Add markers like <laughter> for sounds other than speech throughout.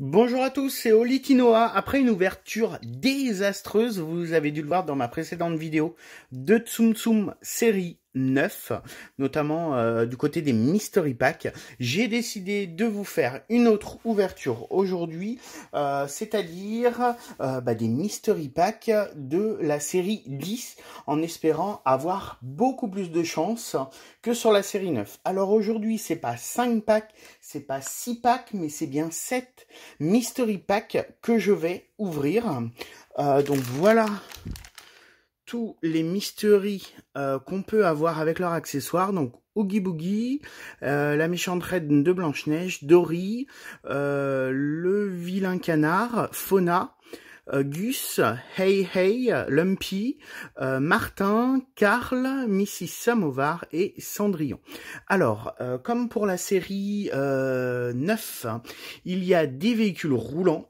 Bonjour à tous, c'est Oli Kinoa, Après une ouverture désastreuse, vous avez dû le voir dans ma précédente vidéo, de Tsum Tsum série neuf, notamment euh, du côté des mystery packs. J'ai décidé de vous faire une autre ouverture aujourd'hui, euh, c'est-à-dire euh, bah, des mystery packs de la série 10, en espérant avoir beaucoup plus de chance que sur la série 9. Alors aujourd'hui, c'est pas 5 packs, c'est pas 6 packs, mais c'est bien 7 mystery packs que je vais ouvrir. donc voilà tous les mysteries euh, qu'on peut avoir avec leurs accessoires. Donc Oogie Boogie, euh, la méchante reine de Blanche-Neige, Dory, euh, le vilain canard, Fauna, euh, Gus, Hey Hey, Lumpy, euh, Martin, Karl, Mrs. Samovar et Cendrillon. Alors, euh, comme pour la série 9, il y a des véhicules roulants.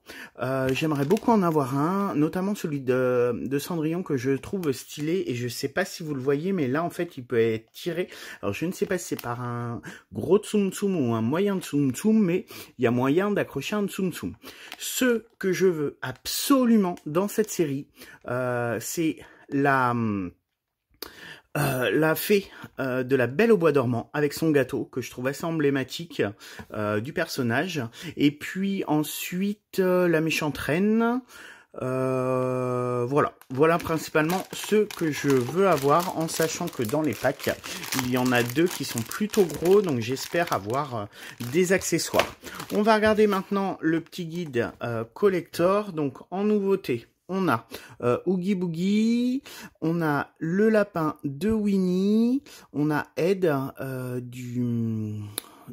J'aimerais beaucoup en avoir un, notamment celui de, Cendrillon que je trouve stylé et je ne sais pas si vous le voyez, mais là en fait il peut être tiré. Alors je ne sais pas si c'est par un gros tsum tsum ou un moyen tsum tsum, mais il y a moyen d'accrocher un tsum tsum. Ce que je veux absolument absolument dans cette série, euh, c'est la... Euh, la fée euh, de la Belle au bois dormant avec son gâteau que je trouve assez emblématique du personnage et puis ensuite la méchante reine euh, voilà, voilà principalement ce que je veux avoir en sachant que dans les packs, il y en a deux qui sont plutôt gros, donc j'espère avoir euh, des accessoires. On va regarder maintenant le petit guide euh, collector, donc en nouveauté. On a Oogie Boogie, on a le lapin de Winnie, on a Ed du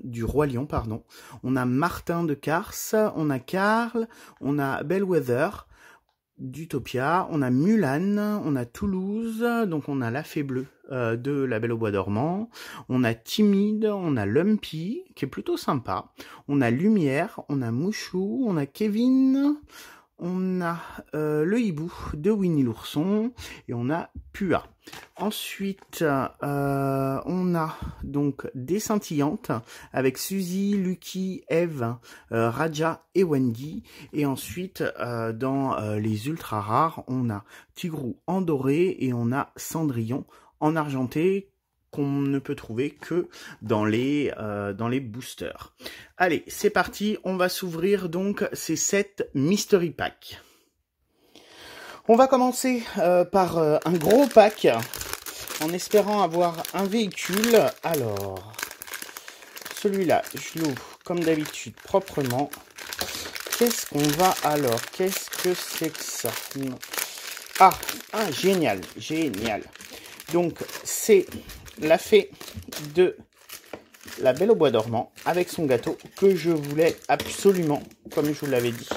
du Roi Lion, pardon. On a Martin de Cars, on a Karl, on a Bellwether, d'Utopia, on a Mulan, on a Toulouse, donc on a La Fée Bleue euh, de La Belle au Bois dormant, on a Timide, on a Lumpy, qui est plutôt sympa, on a Lumière, on a Mouchou, on a Kevin, on a euh, le hibou de Winnie l'ourson et on a Pua. Ensuite, euh, on a donc des scintillantes avec Suzy, Lucky, Eve, euh, Raja et Wendy. Et ensuite, dans les ultra rares, on a Tigrou en doré et on a Cendrillon en argenté qu'on ne peut trouver que dans les, euh, dans les boosters. Allez, c'est parti, on va s'ouvrir donc ces 7 mystery packs. On va commencer euh, par euh, un gros pack en espérant avoir un véhicule. Alors, celui-là, je l'ouvre comme d'habitude proprement. Qu'est-ce qu'on va alors Qu'est-ce que c'est que ça ah, ah, génial, génial. Donc, c'est la fée de la Belle au Bois dormant avec son gâteau que je voulais absolument, comme je vous l'avais dit.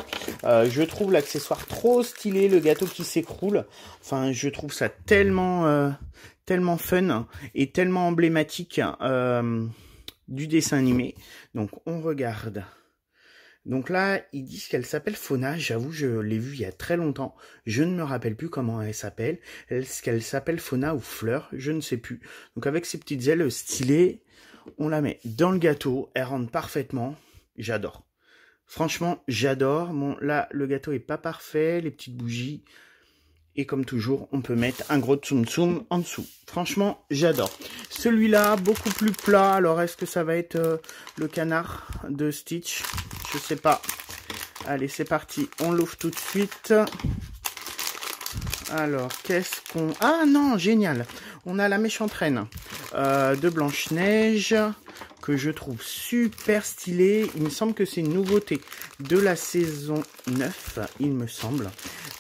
Euh, je trouve l'accessoire trop stylé, le gâteau qui s'écroule. Enfin, je trouve ça tellement, euh, tellement fun et tellement emblématique euh, du dessin animé. Donc, on regarde. Donc là, ils disent qu'elle s'appelle Fauna. J'avoue, je l'ai vue il y a très longtemps. Je ne me rappelle plus comment elle s'appelle. Est-ce qu'elle s'appelle Fauna ou Fleur Je ne sais plus. Donc avec ses petites ailes stylées, on la met dans le gâteau. Elle rentre parfaitement. J'adore. Franchement, j'adore. Bon, là, le gâteau est pas parfait. Les petites bougies. Et comme toujours, on peut mettre un gros tsum tsum en dessous. Franchement, j'adore. Celui-là, beaucoup plus plat. Alors, est-ce que ça va être euh, le canard de Stitch je sais pas. Allez, c'est parti. On l'ouvre tout de suite. Alors, qu'est-ce qu'on... Ah non, génial On a la méchante reine euh, de Blanche-Neige que je trouve super stylée. Il me semble que c'est une nouveauté de la saison 9, il me semble,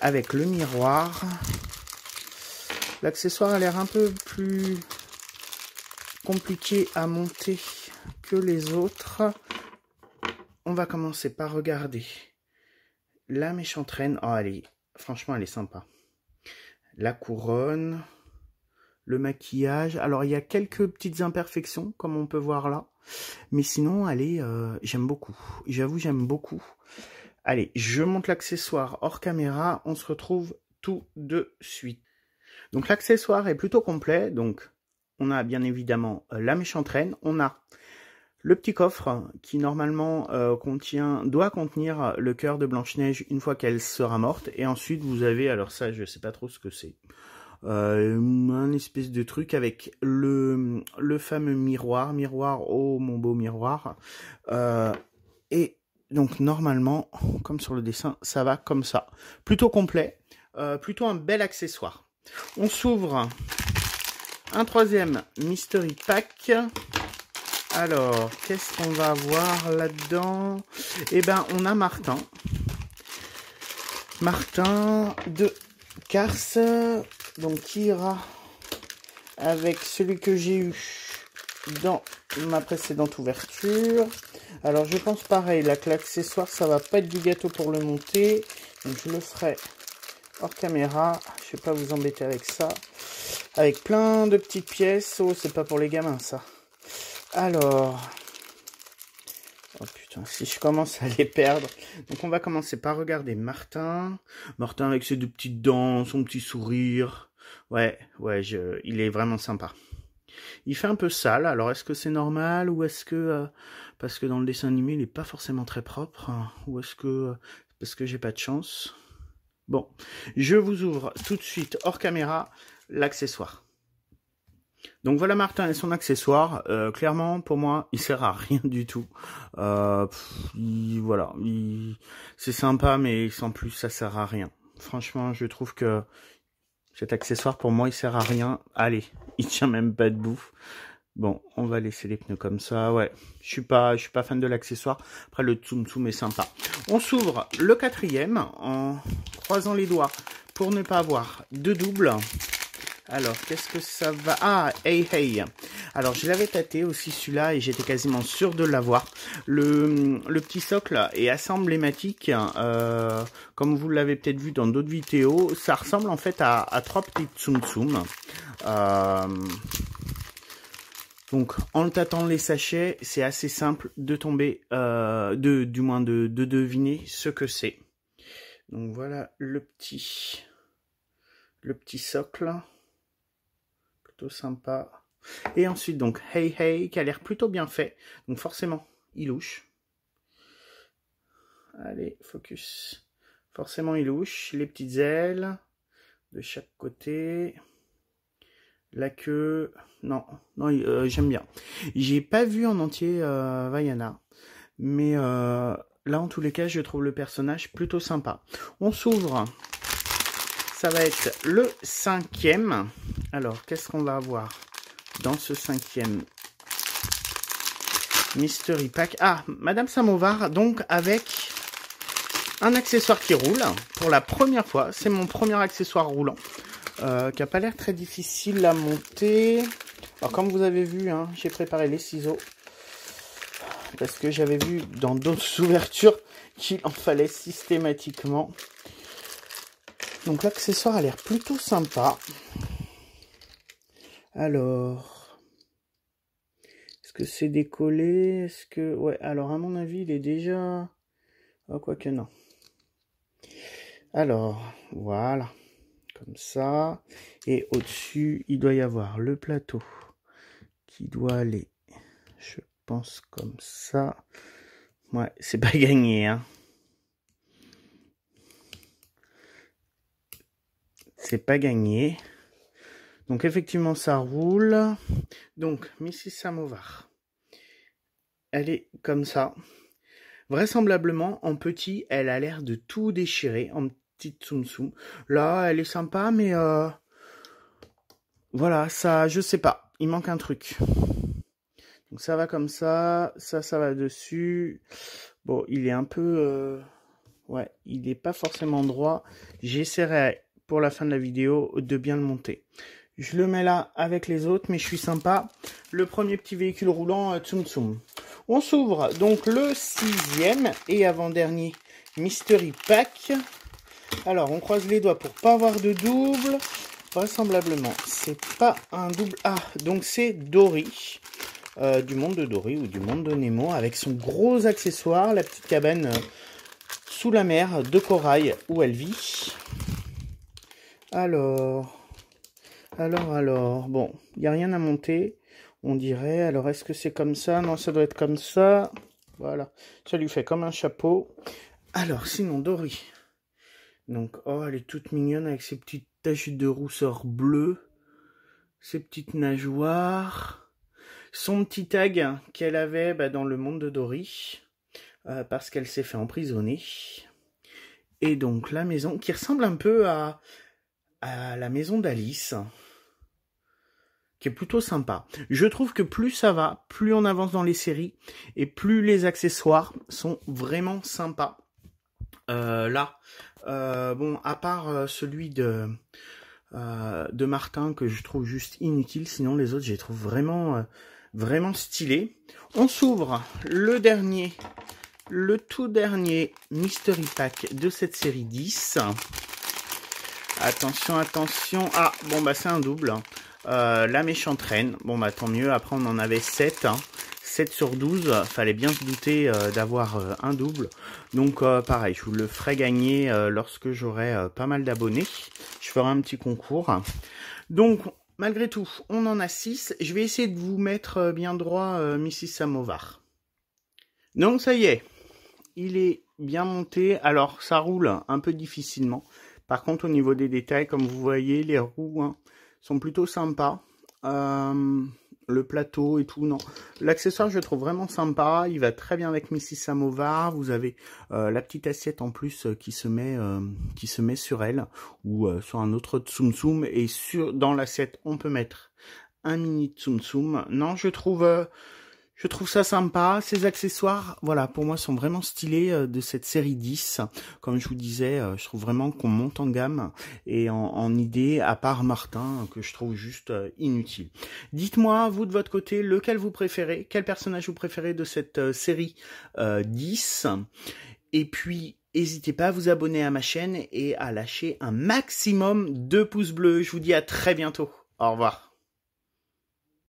avec le miroir. L'accessoire a l'air un peu plus compliqué à monter que les autres on va commencer par regarder la méchante reine. Oh, allez, franchement, elle est sympa. La couronne, le maquillage. Alors, il y a quelques petites imperfections, comme on peut voir là. Mais sinon, allez, euh, j'aime beaucoup. J'avoue, j'aime beaucoup. Allez, je monte l'accessoire hors caméra. On se retrouve tout de suite. Donc, l'accessoire est plutôt complet. Donc, on a bien évidemment euh, la méchante reine. On a le petit coffre qui normalement euh, contient doit contenir le cœur de Blanche-Neige une fois qu'elle sera morte et ensuite vous avez alors ça je sais pas trop ce que c'est euh, un espèce de truc avec le le fameux miroir miroir oh mon beau miroir euh, et donc normalement comme sur le dessin ça va comme ça plutôt complet plutôt un bel accessoire on s'ouvre un troisième mystery pack alors, qu'est-ce qu'on va avoir là-dedans Eh ben, on a Martin. Martin de Cars, donc qui ira avec celui que j'ai eu dans ma précédente ouverture. Alors, je pense pareil, la claque accessoire, ça va pas être du gâteau pour le monter. Donc, je le ferai hors caméra. Je vais pas vous embêter avec ça. Avec plein de petites pièces. Oh, c'est pas pour les gamins, ça. Alors. Oh putain, si je commence à les perdre. Donc on va commencer par regarder Martin. Martin avec ses deux petites dents, son petit sourire. Ouais, ouais, je... il est vraiment sympa. Il fait un peu sale, alors est-ce que c'est normal ou est-ce que... Euh, parce que dans le dessin animé, il n'est pas forcément très propre. Hein, ou est-ce que... Euh, parce que j'ai pas de chance. Bon, je vous ouvre tout de suite hors caméra l'accessoire. Donc voilà Martin et son accessoire. Euh, clairement, pour moi, il sert à rien du tout. Euh, voilà, c'est sympa, mais sans plus, ça sert à rien. Franchement, je trouve que cet accessoire, pour moi, il sert à rien. Allez, <laughs> il tient même pas de bouffe. Bon, on va laisser les pneus comme ça. Ouais, je suis pas, je suis pas fan de l'accessoire. Après, le Tsum Tsum est sympa. On s'ouvre le quatrième en croisant les doigts pour ne pas avoir de double. Alors, qu'est-ce que ça va Ah, hey hey. Alors, je l'avais tâté aussi celui-là et j'étais quasiment sûr de l'avoir. Le, le petit socle est assez emblématique. Euh, comme vous l'avez peut-être vu dans d'autres vidéos, ça ressemble en fait à, trois petits tsum tsum. Euh, donc, en le tâtant les sachets, c'est assez simple de tomber, euh, de, du moins de, de deviner ce que c'est. Donc voilà le petit, le petit socle sympa. Et ensuite, donc, Hey Hey, qui a l'air plutôt bien fait. Donc, forcément, il louche. Allez, focus. Forcément, il louche. Les petites ailes de chaque côté. La queue. Non, non, euh, j'aime bien. J'ai pas vu en entier euh, Vaiana. Mais euh, là, en tous les cas, je trouve le personnage plutôt sympa. On s'ouvre ça va être le cinquième. Alors, qu'est-ce qu'on va avoir dans ce cinquième Mystery Pack Ah, Madame Samovar, donc avec un accessoire qui roule. Pour la première fois, c'est mon premier accessoire roulant. Euh, qui n'a pas l'air très difficile à monter. Alors, comme vous avez vu, hein, j'ai préparé les ciseaux. Parce que j'avais vu dans d'autres <laughs> ouvertures qu'il en fallait systématiquement. Donc l'accessoire a l'air plutôt sympa. Alors, est-ce que c'est décollé Est-ce que... Ouais, alors à mon avis, il est déjà... Oh, Quoique non. Alors, voilà. Comme ça. Et au-dessus, il doit y avoir le plateau qui doit aller, je pense, comme ça. Ouais, c'est pas <laughs> gagné, hein. pas gagné. Donc effectivement, ça roule. Donc, Mrs. Samovar. Elle est comme ça. Vraisemblablement, en petit, elle a l'air de tout déchirer, en petite tsum Là, elle est sympa, mais... Euh, voilà, ça, je sais pas. Il manque un truc. Donc ça va comme ça, ça, ça va dessus. Bon, il est un peu... Euh, ouais, il est pas forcément droit. J'essaierai pour la fin de la vidéo de bien le monter. Je le mets là avec les autres, mais je suis sympa. Le premier petit véhicule roulant, euh, Tsum Tsum. On s'ouvre donc le sixième et avant-dernier Mystery Pack. Alors, on croise les doigts pour pas avoir de double. Vraisemblablement, c'est pas un double A. Ah, donc c'est Dory. Euh, du monde de Dory ou du monde de Nemo avec son gros accessoire, la petite cabane euh, sous la mer de corail où elle vit. Alors, alors, alors, bon, il n'y a rien à monter, on dirait. Alors, est-ce que c'est comme ça Non, ça doit être comme ça. Voilà, ça lui fait comme un chapeau. Alors, sinon, Dory. Donc, oh, elle est toute mignonne avec ses petites taches de rousseur bleue, ses petites nageoires, son petit tag qu'elle avait bah, dans le monde de Dory, euh, parce qu'elle s'est fait emprisonner. Et donc, la maison qui ressemble un peu à à la maison d'Alice, qui est plutôt sympa. Je trouve que plus ça va, plus on avance dans les séries, et plus les accessoires sont vraiment sympas. Euh, là, euh, bon, à part euh, celui de, de Martin que je trouve juste inutile, sinon les autres, je les trouve vraiment, vraiment stylés. On s'ouvre le dernier, le tout dernier Mystery Pack de cette série 10. Attention, attention. Ah, bon, bah c'est un double. Hein. Euh, la méchante reine. Bon, bah tant mieux. Après, on en avait 7. 7 hein. sur 12. Fallait bien se douter euh, d'avoir euh, un double. Donc, pareil, je vous le ferai gagner lorsque j'aurai pas mal d'abonnés. Je ferai un petit concours. Donc, malgré tout, on en a 6. Je vais essayer de vous mettre bien droit Mrs. Samovar. Donc, ça y est. Il est bien monté. Alors, ça roule un peu difficilement. Par contre, au niveau des détails, comme vous voyez, les roues hein, sont plutôt sympas. Euh, le plateau et tout, non. L'accessoire, je trouve vraiment sympa. Il va très bien avec Missy Samovar. Vous avez euh, la petite assiette en plus euh, qui se met qui se met sur elle ou sur un autre tsum tsum. Et sur dans l'assiette, on peut mettre un mini tsum tsum. Non, je trouve je trouve ça sympa. Ces accessoires, voilà, pour moi, sont vraiment stylés euh, de cette série 10. Comme je vous disais, euh, je trouve vraiment qu'on monte en gamme et en, idée, à part Martin, que je trouve juste euh, inutile. Dites-moi, vous de votre côté, lequel vous préférez, quel personnage vous préférez de cette série 10. Et puis, N'hésitez pas à vous abonner à ma chaîne et à lâcher un maximum de pouces bleus. Je vous dis à très bientôt. Au revoir.